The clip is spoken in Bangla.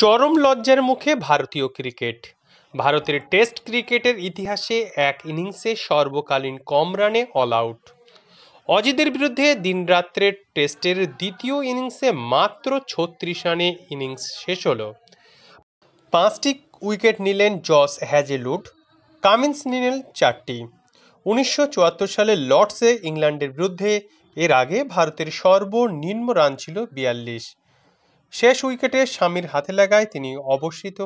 চরম লজ্জার মুখে ভারতীয় ক্রিকেট ভারতের টেস্ট ক্রিকেটের ইতিহাসে এক ইনিংসে সর্বকালীন কম রানে অল আউট অজিদের বিরুদ্ধে দিনরাত্রের টেস্টের দ্বিতীয় ইনিংসে মাত্র ছত্রিশ রানে ইনিংস শেষ হল পাঁচটি উইকেট নিলেন জস হ্যাজেলুড কামিন্স নিলেন চারটি উনিশশো সালে লর্ডসে ইংল্যান্ডের বিরুদ্ধে এর আগে ভারতের সর্বনিম্ন রান ছিল বিয়াল্লিশ শেষ উইকেটে স্বামীর হাতে লাগায় তিনি অবশ্যিত